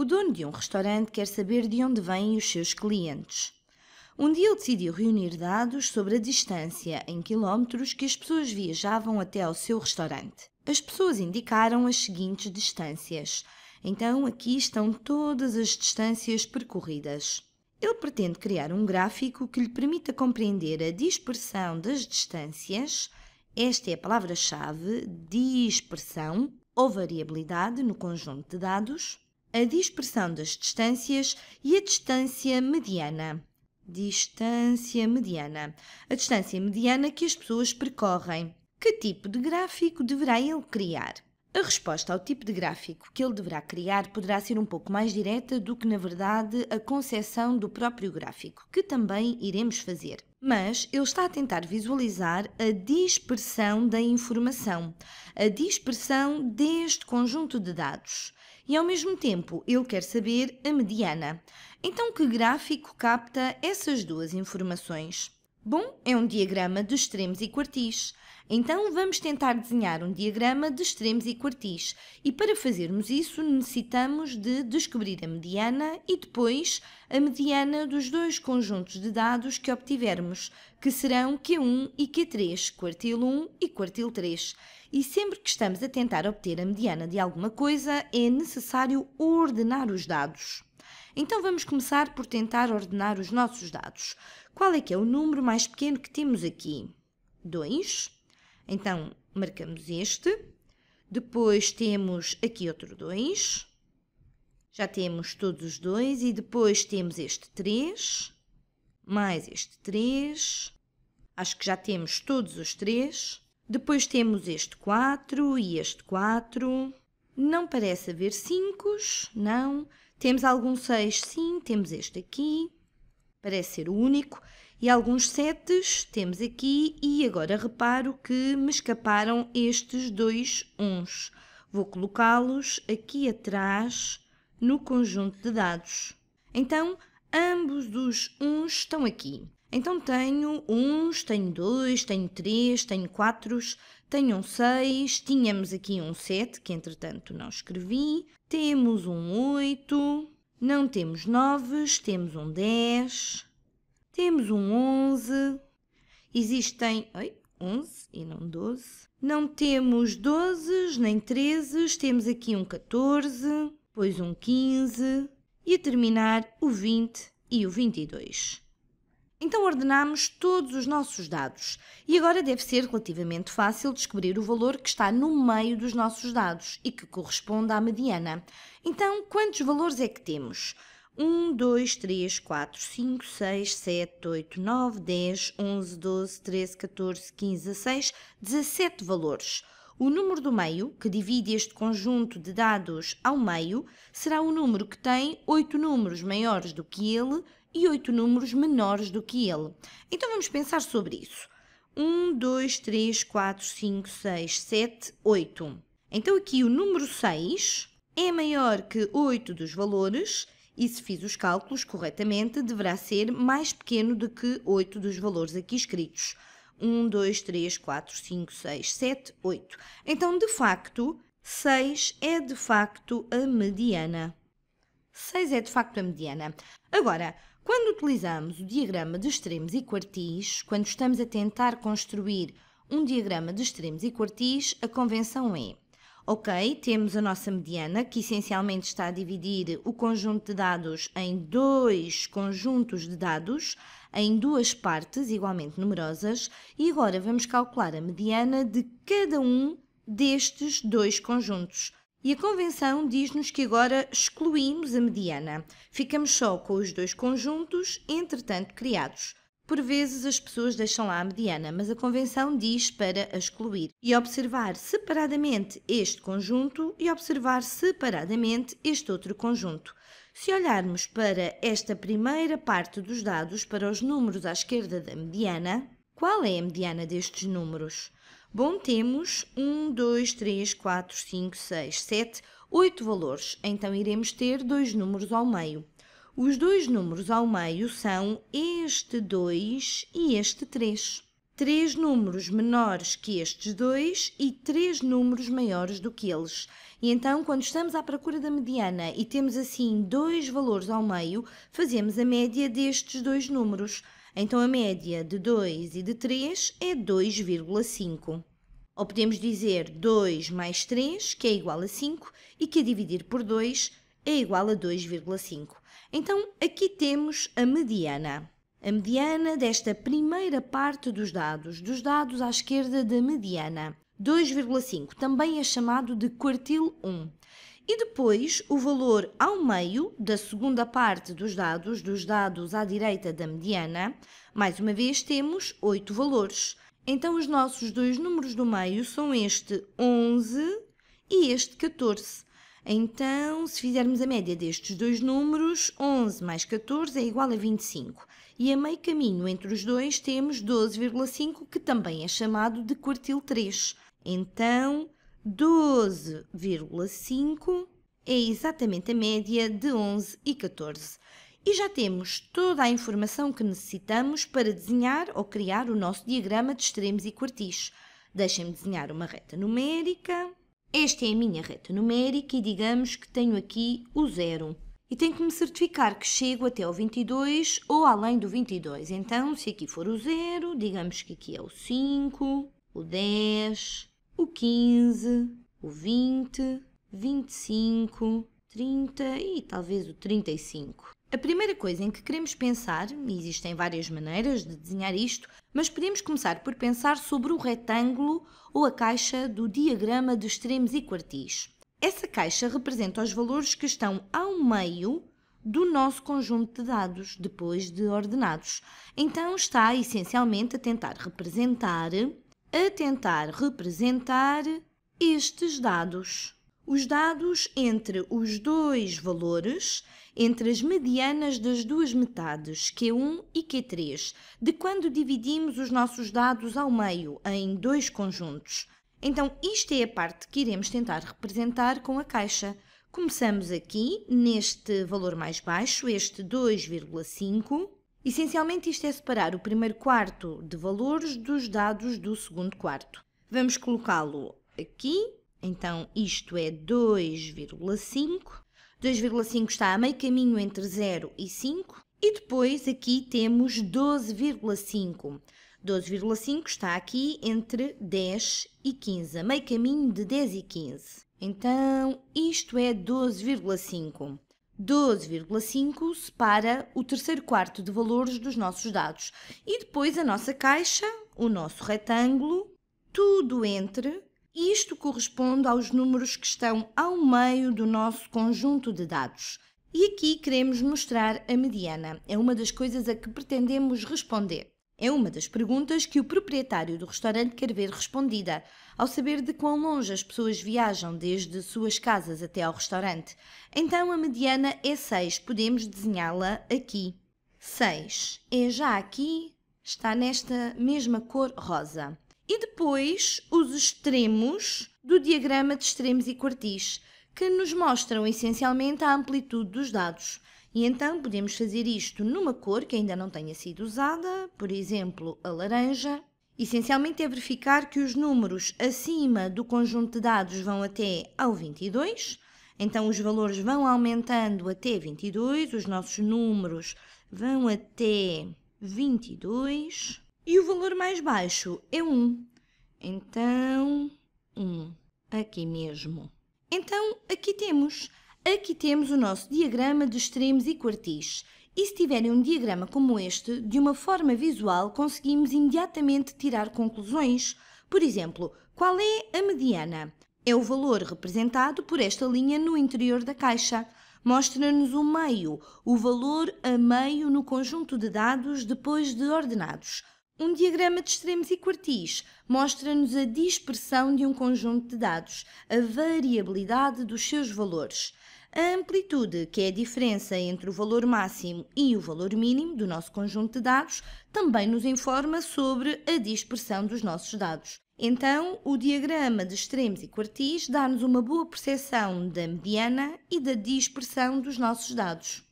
O dono de um restaurante quer saber de onde vêm os seus clientes. Um dia ele decidiu reunir dados sobre a distância em quilómetros que as pessoas viajavam até ao seu restaurante. As pessoas indicaram as seguintes distâncias. Então aqui estão todas as distâncias percorridas. Ele pretende criar um gráfico que lhe permita compreender a dispersão das distâncias. Esta é a palavra-chave: dispersão ou variabilidade no conjunto de dados a dispersão das distâncias e a distância mediana. Distância mediana. A distância mediana que as pessoas percorrem. Que tipo de gráfico deverá ele criar? A resposta ao tipo de gráfico que ele deverá criar poderá ser um pouco mais direta do que, na verdade, a concepção do próprio gráfico, que também iremos fazer. Mas ele está a tentar visualizar a dispersão da informação, a dispersão deste conjunto de dados. E ao mesmo tempo, ele quer saber a mediana. Então, que gráfico capta essas duas informações? Bom, é um diagrama de extremos e quartis. Então vamos tentar desenhar um diagrama de extremos e quartis e para fazermos isso necessitamos de descobrir a mediana e depois a mediana dos dois conjuntos de dados que obtivermos, que serão Q1 e Q3, quartil 1 e quartil 3. E sempre que estamos a tentar obter a mediana de alguma coisa, é necessário ordenar os dados. Então vamos começar por tentar ordenar os nossos dados. Qual é que é o número mais pequeno que temos aqui? 2. Então, marcamos este. Depois temos aqui outro 2. Já temos todos os dois e depois temos este 3, mais este 3. Acho que já temos todos os três. Depois temos este 4 e este 4. Não parece haver 5, não. Temos algum 6, sim. Temos este aqui. Parece ser o único. E alguns setes temos aqui e agora reparo que me escaparam estes dois uns. Vou colocá-los aqui atrás no conjunto de dados. Então, ambos os uns estão aqui. Então tenho uns, tenho dois, tenho três, tenho quatro, tenho um seis, tínhamos aqui um sete, que entretanto não escrevi, temos um oito, não temos noves, temos um dez, temos um 11. Existem. Oi, 11 e não 12. Não temos 12 nem 13. Temos aqui um 14, depois um 15 e a terminar o 20 e o 22. Então ordenamos todos os nossos dados e agora deve ser relativamente fácil descobrir o valor que está no meio dos nossos dados e que corresponde à mediana. Então, quantos valores é que temos? 1, 2, 3, 4, 5, 6, 7, 8, 9, 10, 11, 12, 13, 14, 15, 16, 17 valores. O número do meio, que divide este conjunto de dados ao meio, será o um número que tem 8 números maiores do que ele e 8 números menores do que ele. Então vamos pensar sobre isso. 1, 2, 3, 4, 5, 6, 7, 8. Então aqui o número 6 é maior que 8 dos valores e se fiz os cálculos corretamente, deverá ser mais pequeno do que 8 dos valores aqui escritos. 1, 2, 3, 4, 5, 6, 7, 8. Então, de facto, 6 é de facto a mediana. 6 é de facto a mediana. Agora, quando utilizamos o diagrama de extremos e quartis, quando estamos a tentar construir um diagrama de extremos e quartis, a convenção é Ok, temos a nossa mediana, que essencialmente está a dividir o conjunto de dados em dois conjuntos de dados, em duas partes igualmente numerosas, e agora vamos calcular a mediana de cada um destes dois conjuntos. E a convenção diz-nos que agora excluímos a mediana. Ficamos só com os dois conjuntos, entretanto criados. Por vezes as pessoas deixam lá a mediana, mas a Convenção diz para a excluir e observar separadamente este conjunto e observar separadamente este outro conjunto. Se olharmos para esta primeira parte dos dados, para os números à esquerda da mediana, qual é a mediana destes números? Bom, temos 1, 2, 3, 4, 5, 6, 7, 8 valores, então iremos ter dois números ao meio. Os dois números ao meio são este 2 e este 3. Três números menores que estes dois e três números maiores do que eles. E então, quando estamos à procura da mediana e temos assim dois valores ao meio, fazemos a média destes dois números. Então, a média de 2 e de 3 é 2,5. Ou podemos dizer 2 mais 3, que é igual a 5, e que a é dividir por 2 é igual a 2,5. Então aqui temos a mediana. A mediana desta primeira parte dos dados, dos dados à esquerda da mediana. 2,5 também é chamado de quartil 1. E depois o valor ao meio da segunda parte dos dados, dos dados à direita da mediana, mais uma vez temos 8 valores. Então os nossos dois números do meio são este 11 e este 14. Então, se fizermos a média destes dois números, 11 mais 14 é igual a 25. E a meio caminho entre os dois temos 12,5, que também é chamado de quartil 3. Então, 12,5 é exatamente a média de 11 e 14. E já temos toda a informação que necessitamos para desenhar ou criar o nosso diagrama de extremos e quartis. Deixem-me desenhar uma reta numérica. Esta é a minha reta numérica e digamos que tenho aqui o zero. E tenho que me certificar que chego até o 22 ou além do 22. Então, se aqui for o zero, digamos que aqui é o 5, o 10, o 15, o 20, 25, 30 e talvez o 35. A primeira coisa em que queremos pensar, e existem várias maneiras de desenhar isto, mas podemos começar por pensar sobre o retângulo ou a caixa do diagrama de extremos e quartis. Essa caixa representa os valores que estão ao meio do nosso conjunto de dados, depois de ordenados. Então está essencialmente a tentar representar, a tentar representar estes dados os dados entre os dois valores, entre as medianas das duas metades, Q1 e Q3, de quando dividimos os nossos dados ao meio em dois conjuntos. Então, isto é a parte que iremos tentar representar com a caixa. Começamos aqui, neste valor mais baixo, este 2,5. Essencialmente, isto é separar o primeiro quarto de valores dos dados do segundo quarto. Vamos colocá-lo aqui então isto é 2,5. 2,5 está a meio caminho entre 0 e 5. E depois aqui temos 12,5. 12,5 está aqui entre 10 e 15, a meio caminho de 10 e 15. Então, isto é 12,5. 12,5 separa o terceiro quarto de valores dos nossos dados. E depois a nossa caixa, o nosso retângulo, tudo entre isto corresponde aos números que estão ao meio do nosso conjunto de dados. E aqui queremos mostrar a mediana. É uma das coisas a que pretendemos responder. É uma das perguntas que o proprietário do restaurante quer ver respondida, ao saber de quão longe as pessoas viajam desde suas casas até ao restaurante. Então a mediana é 6, podemos desenhá-la aqui. 6 é já aqui, está nesta mesma cor rosa e depois os extremos do diagrama de extremos e quartis, que nos mostram essencialmente a amplitude dos dados. E então podemos fazer isto numa cor que ainda não tenha sido usada, por exemplo, a laranja. Essencialmente é verificar que os números acima do conjunto de dados vão até ao 22, então os valores vão aumentando até 22, os nossos números vão até 22. E o valor mais baixo é 1. Então, 1. Aqui mesmo. Então, aqui temos. Aqui temos o nosso diagrama de extremos e quartis. E se tiverem um diagrama como este, de uma forma visual, conseguimos imediatamente tirar conclusões. Por exemplo, qual é a mediana? É o valor representado por esta linha no interior da caixa. Mostra-nos o meio, o valor a meio no conjunto de dados depois de ordenados. Um diagrama de extremos e quartis mostra-nos a dispersão de um conjunto de dados, a variabilidade dos seus valores. A amplitude, que é a diferença entre o valor máximo e o valor mínimo do nosso conjunto de dados, também nos informa sobre a dispersão dos nossos dados. Então, o diagrama de extremos e quartis dá-nos uma boa percepção da mediana e da dispersão dos nossos dados.